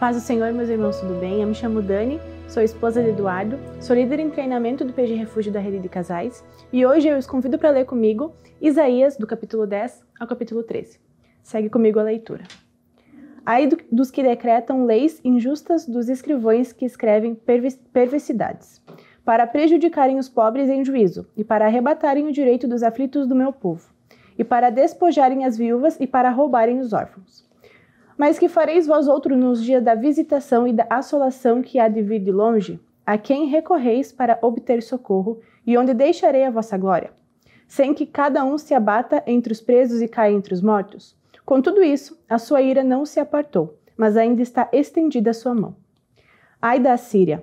paz do Senhor, meus irmãos, tudo bem? Eu me chamo Dani, sou esposa de Eduardo, sou líder em treinamento do PG Refúgio da Rede de Casais e hoje eu os convido para ler comigo Isaías, do capítulo 10 ao capítulo 13. Segue comigo a leitura. Ai dos que decretam leis injustas, dos escrivões que escrevem perversidades, para prejudicarem os pobres em juízo e para arrebatarem o direito dos aflitos do meu povo, e para despojarem as viúvas e para roubarem os órfãos mas que fareis vós outro nos dias da visitação e da assolação que há de vir de longe? A quem recorreis para obter socorro e onde deixarei a vossa glória? Sem que cada um se abata entre os presos e caia entre os mortos? Com tudo isso, a sua ira não se apartou, mas ainda está estendida a sua mão. Ai da Assíria,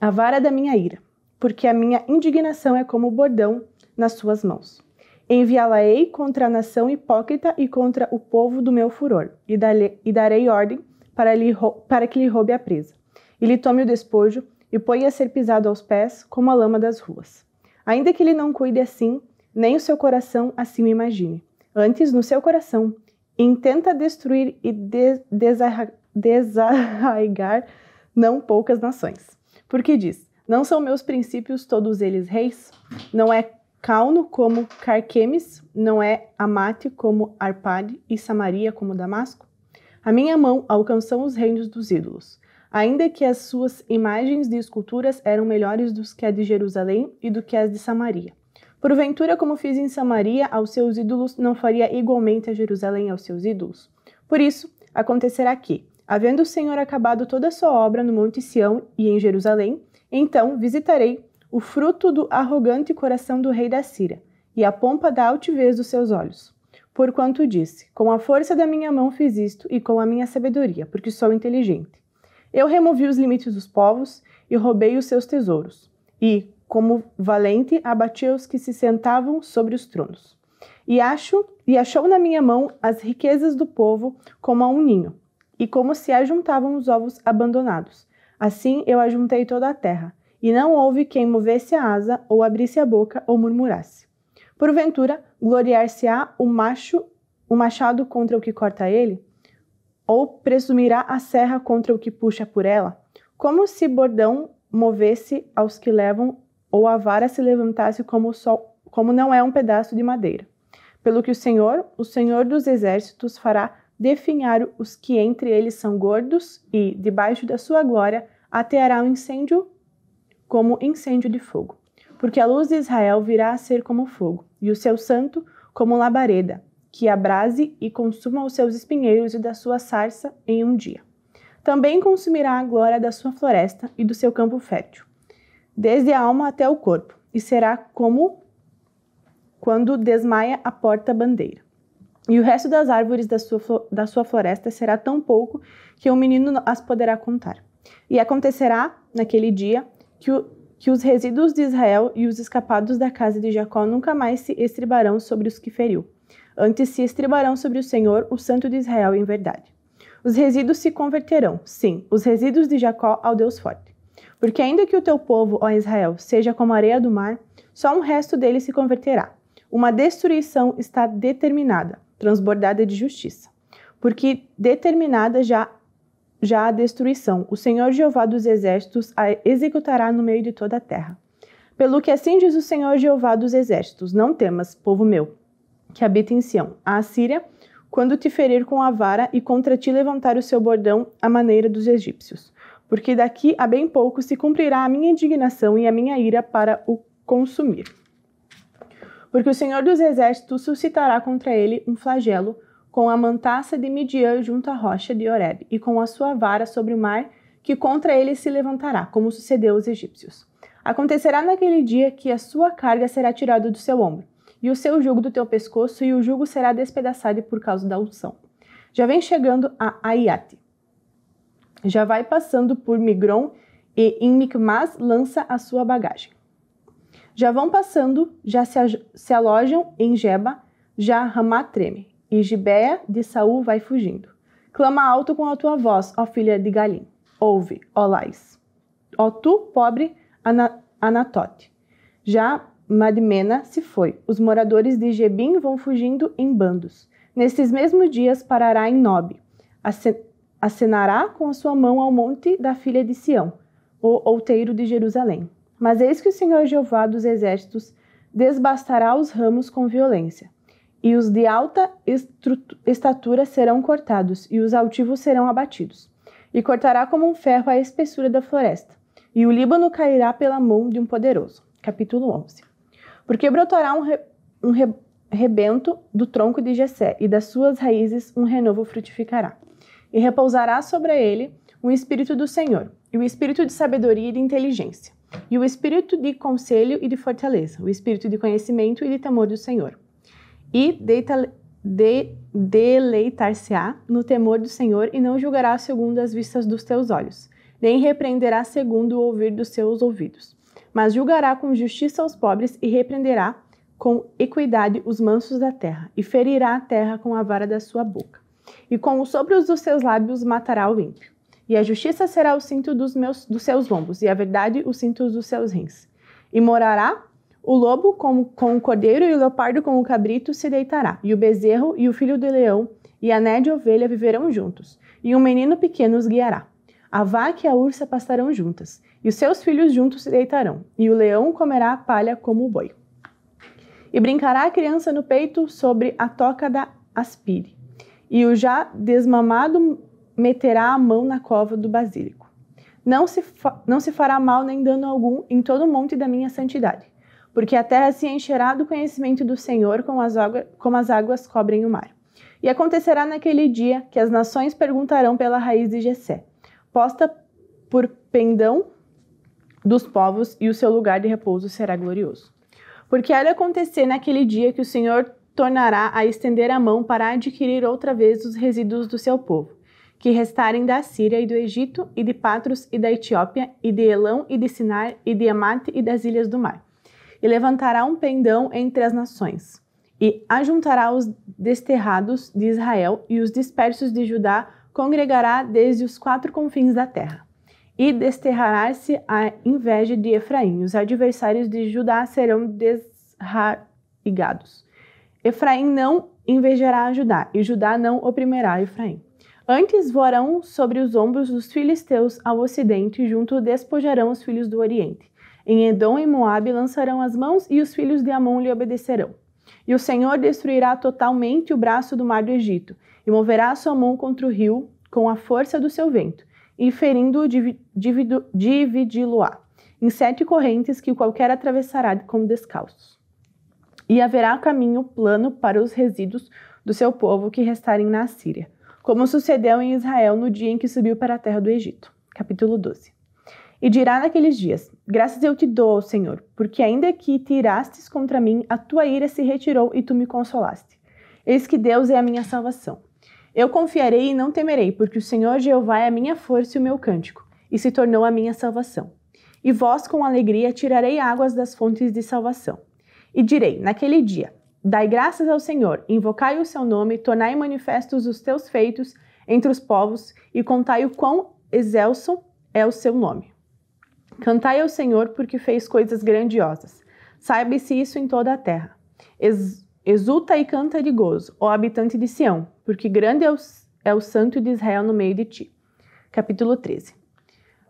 a vara da minha ira, porque a minha indignação é como bordão nas suas mãos. Enviá-la-ei contra a nação hipócrita e contra o povo do meu furor, e, e darei ordem para, lhe, para que lhe roube a presa, e lhe tome o despojo, e põe a ser pisado aos pés, como a lama das ruas. Ainda que ele não cuide assim, nem o seu coração assim o imagine. Antes, no seu coração, intenta destruir e de, desarra, desarraigar não poucas nações. Porque diz: Não são meus princípios todos eles reis? Não é Cauno como Carquemes, não é Amate como Arpade e Samaria como Damasco? A minha mão alcançou os reinos dos ídolos, ainda que as suas imagens de esculturas eram melhores do que as de Jerusalém e do que as de Samaria. Porventura, como fiz em Samaria aos seus ídolos, não faria igualmente a Jerusalém aos seus ídolos? Por isso, acontecerá que, havendo o Senhor acabado toda a sua obra no Monte Sião e em Jerusalém, então visitarei o fruto do arrogante coração do rei da Síria, e a pompa da altivez dos seus olhos. Porquanto disse: Com a força da minha mão fiz isto, e com a minha sabedoria, porque sou inteligente. Eu removi os limites dos povos e roubei os seus tesouros. E, como valente, abati os que se sentavam sobre os tronos. E acho, e achou na minha mão as riquezas do povo como a um ninho, e como se ajuntavam os ovos abandonados. Assim eu ajuntei toda a terra, e não houve quem movesse a asa, ou abrisse a boca, ou murmurasse. Porventura, gloriar-se-á o macho, o machado contra o que corta ele? Ou presumirá a serra contra o que puxa por ela? Como se bordão movesse aos que levam, ou a vara se levantasse como, sol, como não é um pedaço de madeira. Pelo que o Senhor, o Senhor dos exércitos, fará definhar os que entre eles são gordos, e, debaixo da sua glória, ateará o um incêndio como incêndio de fogo. Porque a luz de Israel virá a ser como fogo, e o seu santo como labareda, que abrase e consuma os seus espinheiros e da sua sarça em um dia. Também consumirá a glória da sua floresta e do seu campo fértil, desde a alma até o corpo, e será como quando desmaia a porta-bandeira. E o resto das árvores da sua, floresta será tão pouco que um menino as poderá contar. E acontecerá, naquele dia, que, o, que os resíduos de Israel e os escapados da casa de Jacó nunca mais se estribarão sobre os que feriu. Antes se estribarão sobre o Senhor, o Santo de Israel, em verdade. Os resíduos se converterão, sim, os resíduos de Jacó ao Deus forte. Porque ainda que o teu povo, ó Israel, seja como a areia do mar, só um resto dele se converterá. Uma destruição está determinada, transbordada de justiça. Porque determinada já já a destruição. O Senhor Jeová dos Exércitos a executará no meio de toda a terra. Pelo que assim diz o Senhor Jeová dos Exércitos: Não temas, povo meu, que habita em Sião, a Assíria, quando te ferir com a vara e contra ti levantar o seu bordão à maneira dos egípcios. Porque daqui a bem pouco se cumprirá a minha indignação e a minha ira para o consumir. Porque o Senhor dos Exércitos suscitará contra ele um flagelo com a mantaça de Midian junto à rocha de Horeb, e com a sua vara sobre o mar, que contra ele se levantará, como sucedeu aos egípcios. Acontecerá naquele dia que a sua carga será tirada do seu ombro, e o seu jugo do teu pescoço, e o jugo será despedaçado por causa da unção. Já vem chegando a Aiate. Já vai passando por Migron e em Micmas lança a sua bagagem. Já vão passando, já se, alojam em Jeba, já Ramá treme. E Gibeia de Saul vai fugindo. Clama alto com a tua voz, ó filha de Galim. Ouve, ó Lais. Ó tu, pobre Ana Anatote. Já Madmena se foi. Os moradores de Gebim vão fugindo em bandos. Nesses mesmos dias parará em Nob. Acenará com a sua mão ao monte da filha de Sião, o outeiro de Jerusalém. Mas eis que o Senhor Jeová dos Exércitos desbastará os ramos com violência e os de alta estatura serão cortados, e os altivos serão abatidos. E cortará como um ferro a espessura da floresta, e o Líbano cairá pela mão de um poderoso. Capítulo 11. Porque brotará um, re, um re, rebento do tronco de Jessé, e das suas raízes um renovo frutificará. E repousará sobre ele o espírito do Senhor, e o espírito de sabedoria e de inteligência, e o espírito de conselho e de fortaleza, o espírito de conhecimento e de temor do Senhor e deita, de, deleitar-se-á no temor do Senhor e não julgará segundo as vistas dos teus olhos, nem repreenderá segundo o ouvir dos seus ouvidos, mas julgará com justiça os pobres e repreenderá com equidade os mansos da terra, e ferirá a terra com a vara da sua boca, e com os sopros dos seus lábios matará o ímpio. E a justiça será o cinto dos, meus, dos seus lombos, e a verdade os cinto dos seus rins. E morará o lobo com, com o cordeiro e o leopardo com o cabrito se deitará, e o bezerro e o filho do leão e a né de ovelha viverão juntos, e um menino pequeno os guiará. A vaca e a ursa pastarão juntas, e os seus filhos juntos se deitarão, e o leão comerá a palha como o boi. E brincará a criança no peito sobre a toca da aspire, e o já desmamado meterá a mão na cova do basílico. Não se, não se fará mal nem dano algum em todo o monte da minha santidade porque a terra se encherá do conhecimento do Senhor como as, águas, como as águas cobrem o mar. E acontecerá naquele dia que as nações perguntarão pela raiz de Jessé, posta por pendão dos povos, e o seu lugar de repouso será glorioso. Porque há de acontecer naquele dia que o Senhor tornará a estender a mão para adquirir outra vez os resíduos do seu povo, que restarem da Síria e do Egito, e de Patros e da Etiópia, e de Elão e de Sinar, e de Amate e das ilhas do mar e levantará um pendão entre as nações, e ajuntará os desterrados de Israel e os dispersos de Judá congregará desde os quatro confins da terra. E desterrará-se a inveja de Efraim, os adversários de Judá serão desraigados. Efraim não invejará Judá, e Judá não oprimirá Efraim. Antes voarão sobre os ombros dos filisteus ao ocidente, junto despojarão os filhos do oriente. Em Edom e Moabe lançarão as mãos e os filhos de Amon lhe obedecerão. E o Senhor destruirá totalmente o braço do mar do Egito, e moverá a sua mão contra o rio com a força do seu vento, e ferindo-o dividi-lo-á em sete correntes que qualquer atravessará como descalços. E haverá caminho plano para os resíduos do seu povo que restarem na Síria, como sucedeu em Israel no dia em que subiu para a terra do Egito. Capítulo 12. E dirá naqueles dias: Graças eu te dou, Senhor, porque ainda que tirastes contra mim, a tua ira se retirou e tu me consolaste. Eis que Deus é a minha salvação. Eu confiarei e não temerei, porque o Senhor Jeová é a minha força e o meu cântico, e se tornou a minha salvação. E vós com alegria tirarei águas das fontes de salvação. E direi: Naquele dia, dai graças ao Senhor, invocai o seu nome, tornai manifestos os teus feitos entre os povos e contai o quão excelso é o seu nome. Cantai ao Senhor porque fez coisas grandiosas. Saiba-se isso em toda a terra. exulta e canta de gozo, ó habitante de Sião, porque grande é o, é o santo de Israel no meio de ti. Capítulo 13.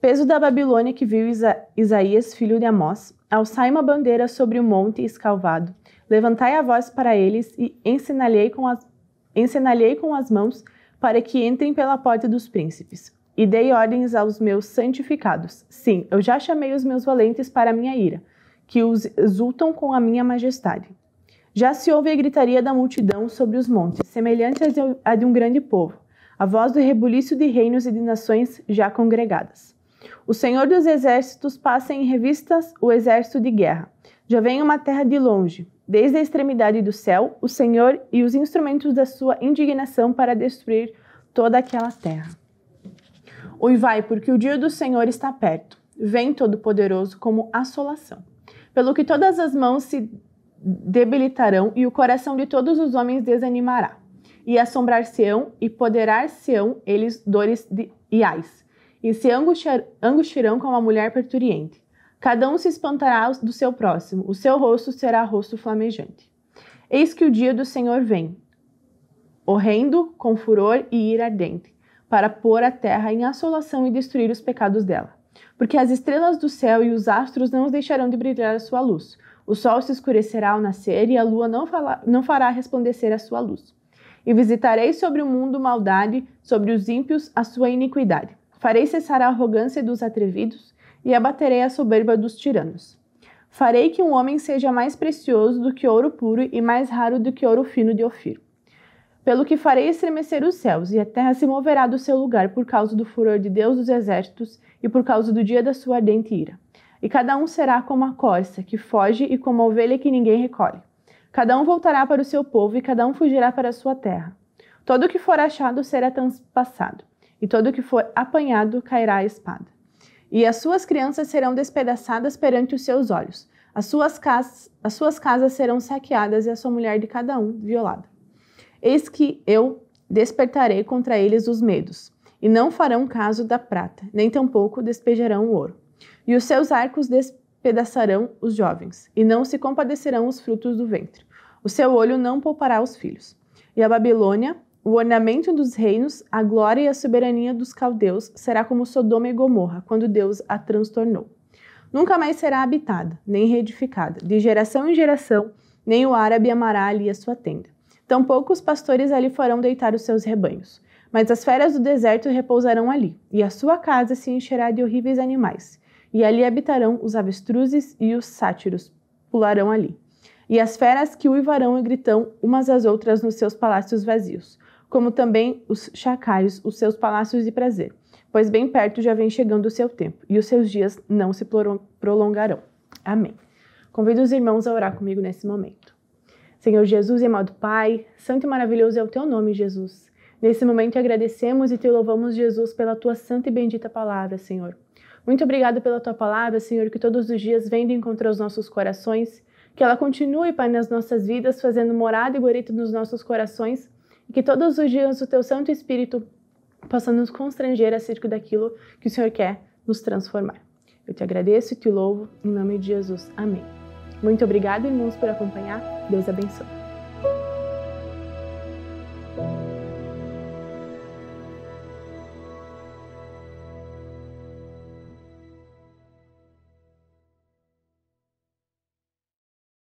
Peso da Babilônia que viu Isa Isaías, filho de Amós, alçai uma bandeira sobre o monte escalvado. Levantai a voz para eles e ensinalhei com as, ensinalhei com as mãos para que entrem pela porta dos príncipes e dei ordens aos meus santificados. Sim, eu já chamei os meus valentes para a minha ira, que os exultam com a minha majestade. Já se ouve a gritaria da multidão sobre os montes, semelhante à de um grande povo, a voz do rebuliço de reinos e de nações já congregadas. O Senhor dos Exércitos passa em revistas o exército de guerra. Já vem uma terra de longe, desde a extremidade do céu, o Senhor e os instrumentos da sua indignação para destruir toda aquela terra. Uivai, porque o dia do Senhor está perto. Vem Todo-Poderoso como assolação. Pelo que todas as mãos se debilitarão e o coração de todos os homens desanimará. E assombrar-se-ão e poderar-se-ão eles dores de, e ais. E se angustiar, angustiarão como a mulher perturiente. Cada um se espantará do seu próximo, o seu rosto será rosto flamejante. Eis que o dia do Senhor vem, horrendo, com furor e ira ardente para pôr a terra em assolação e destruir os pecados dela. Porque as estrelas do céu e os astros não os deixarão de brilhar a sua luz. O sol se escurecerá ao nascer e a lua não, fala, não fará resplandecer a sua luz. E visitarei sobre o mundo maldade, sobre os ímpios a sua iniquidade. Farei cessar a arrogância dos atrevidos e abaterei a soberba dos tiranos. Farei que um homem seja mais precioso do que ouro puro e mais raro do que ouro fino de Ofiro. Pelo que farei estremecer os céus, e a terra se moverá do seu lugar por causa do furor de Deus dos exércitos e por causa do dia da sua ardente ira. E cada um será como a corça que foge e como a ovelha que ninguém recolhe. Cada um voltará para o seu povo e cada um fugirá para a sua terra. Todo o que for achado será transpassado, e todo o que for apanhado cairá à espada. E as suas crianças serão despedaçadas perante os seus olhos. As suas, as suas casas serão saqueadas e a sua mulher de cada um violada. Eis que eu despertarei contra eles os medos, e não farão caso da prata, nem tampouco despejarão o ouro. E os seus arcos despedaçarão os jovens, e não se compadecerão os frutos do ventre. O seu olho não poupará os filhos. E a Babilônia, o ornamento dos reinos, a glória e a soberania dos caldeus será como Sodoma e Gomorra, quando Deus a transtornou. Nunca mais será habitada, nem reedificada, de geração em geração, nem o árabe amará ali a sua tenda. Tampouco os pastores ali farão deitar os seus rebanhos. Mas as feras do deserto repousarão ali, e a sua casa se encherá de horríveis animais. E ali habitarão os avestruzes e os sátiros, pularão ali. E as feras que uivarão e gritam umas às outras nos seus palácios vazios, como também os chacais, os seus palácios de prazer, pois bem perto já vem chegando o seu tempo, e os seus dias não se prolongarão. Amém. Convido os irmãos a orar comigo nesse momento. Senhor Jesus e amado Pai, santo e maravilhoso é o teu nome, Jesus. Nesse momento agradecemos e te louvamos, Jesus, pela tua santa e bendita palavra, Senhor. Muito obrigado pela tua palavra, Senhor, que todos os dias vem de encontrar os nossos corações. Que ela continue, Pai, nas nossas vidas, fazendo morada e guarito nos nossos corações. E que todos os dias o teu Santo Espírito possa nos constranger acerca daquilo que o Senhor quer nos transformar. Eu te agradeço e te louvo, em nome de Jesus. Amém. Muito obrigada, irmãos, por acompanhar. Deus abençoe.